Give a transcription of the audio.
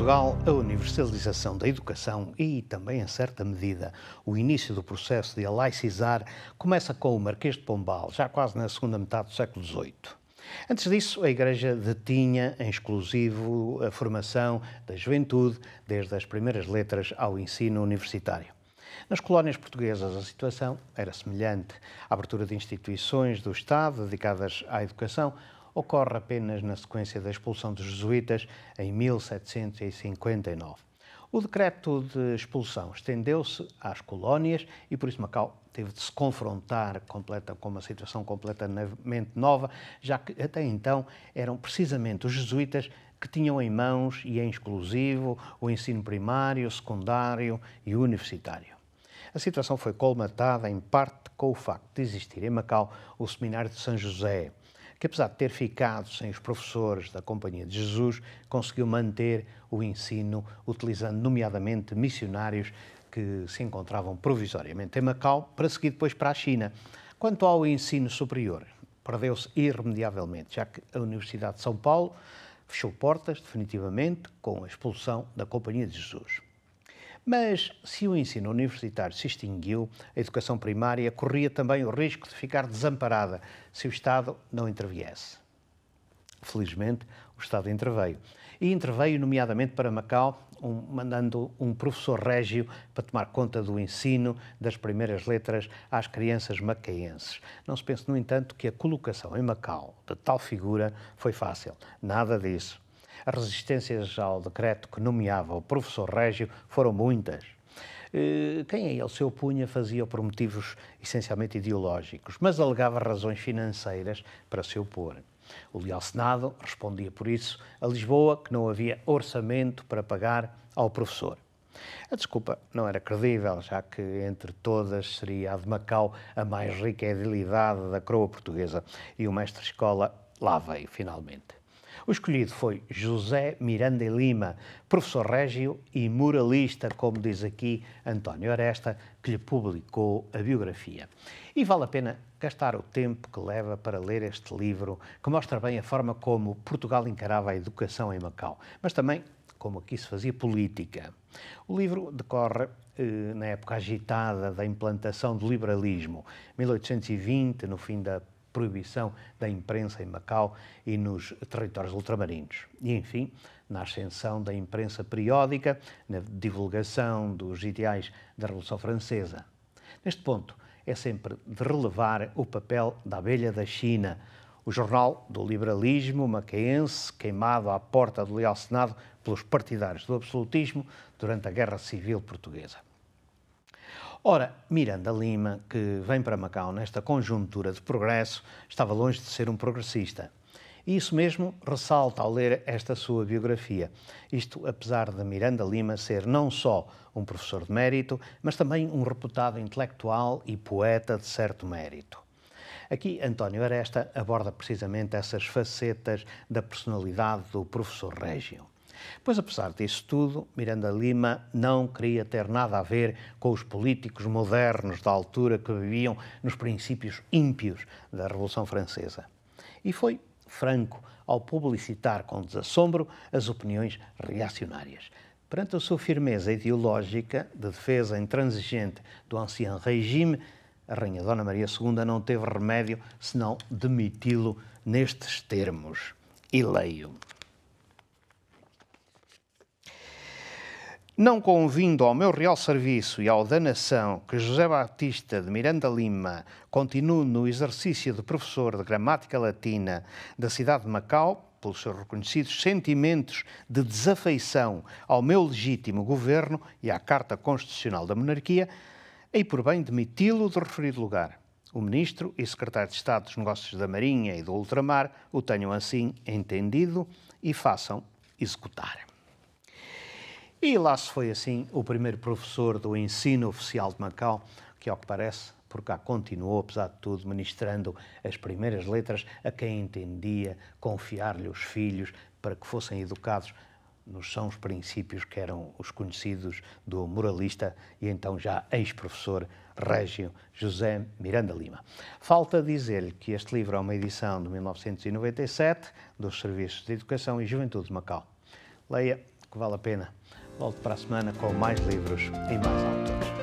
Portugal, a universalização da educação e, também em certa medida, o início do processo de a laicizar começa com o Marquês de Pombal, já quase na segunda metade do século XVIII. Antes disso, a Igreja detinha em exclusivo a formação da juventude, desde as primeiras letras ao ensino universitário. Nas colónias portuguesas, a situação era semelhante. A abertura de instituições do Estado dedicadas à educação ocorre apenas na sequência da expulsão dos jesuítas em 1759. O decreto de expulsão estendeu-se às colónias e por isso Macau teve de se confrontar completa, com uma situação completamente nova, já que até então eram precisamente os jesuítas que tinham em mãos e em é exclusivo o ensino primário, secundário e universitário. A situação foi colmatada em parte com o facto de existir em Macau o Seminário de São José, que apesar de ter ficado sem os professores da Companhia de Jesus, conseguiu manter o ensino, utilizando nomeadamente missionários que se encontravam provisoriamente em Macau, para seguir depois para a China. Quanto ao ensino superior, perdeu-se irremediavelmente, já que a Universidade de São Paulo fechou portas definitivamente com a expulsão da Companhia de Jesus. Mas se o ensino universitário se extinguiu, a educação primária corria também o risco de ficar desamparada se o Estado não interviesse. Felizmente, o Estado interveio. E interveio, nomeadamente, para Macau, um, mandando um professor régio para tomar conta do ensino das primeiras letras às crianças macaenses. Não se pense, no entanto, que a colocação em Macau de tal figura foi fácil. Nada disso. As resistências ao decreto que nomeava o professor Régio foram muitas. Eh, quem a ele se opunha fazia por motivos essencialmente ideológicos, mas alegava razões financeiras para se opor. O Leal Senado respondia por isso a Lisboa que não havia orçamento para pagar ao professor. A desculpa não era credível, já que entre todas seria a de Macau a mais rica edilidade da coroa portuguesa e o mestre-escola lá veio finalmente. O escolhido foi José Miranda e Lima, professor régio e moralista, como diz aqui António Aresta, que lhe publicou a biografia. E vale a pena gastar o tempo que leva para ler este livro, que mostra bem a forma como Portugal encarava a educação em Macau, mas também como aqui se fazia política. O livro decorre eh, na época agitada da implantação do liberalismo, 1820, no fim da proibição da imprensa em Macau e nos territórios ultramarinos. E, enfim, na ascensão da imprensa periódica, na divulgação dos ideais da Revolução Francesa. Neste ponto, é sempre de relevar o papel da abelha da China, o jornal do liberalismo macaense, queimado à porta do Leal Senado pelos partidários do absolutismo durante a Guerra Civil Portuguesa. Ora, Miranda Lima, que vem para Macau nesta conjuntura de progresso, estava longe de ser um progressista. E isso mesmo ressalta ao ler esta sua biografia. Isto apesar de Miranda Lima ser não só um professor de mérito, mas também um reputado intelectual e poeta de certo mérito. Aqui António Aresta aborda precisamente essas facetas da personalidade do professor Régio. Pois, apesar disso tudo, Miranda Lima não queria ter nada a ver com os políticos modernos da altura que viviam nos princípios ímpios da Revolução Francesa. E foi franco ao publicitar com desassombro as opiniões reacionárias. Perante a sua firmeza ideológica de defesa intransigente do ancião regime, a Rainha Dona Maria II não teve remédio senão demiti-lo nestes termos. E leio. não convindo ao meu real serviço e ao da nação que José Batista de Miranda Lima continue no exercício de professor de gramática latina da cidade de Macau, pelos seus reconhecidos sentimentos de desafeição ao meu legítimo governo e à Carta Constitucional da Monarquia, e por bem demiti-lo de referido lugar. O Ministro e Secretário de Estado dos Negócios da Marinha e do Ultramar o tenham assim entendido e façam executar. E lá se foi assim o primeiro professor do ensino oficial de Macau, que ao que parece por cá continuou, apesar de tudo, ministrando as primeiras letras a quem entendia confiar-lhe os filhos para que fossem educados nos sãos princípios que eram os conhecidos do moralista e então já ex-professor régio José Miranda Lima. Falta dizer-lhe que este livro é uma edição de 1997 dos Serviços de Educação e Juventude de Macau. Leia, que vale a pena. Volto para a semana com mais livros e mais autores.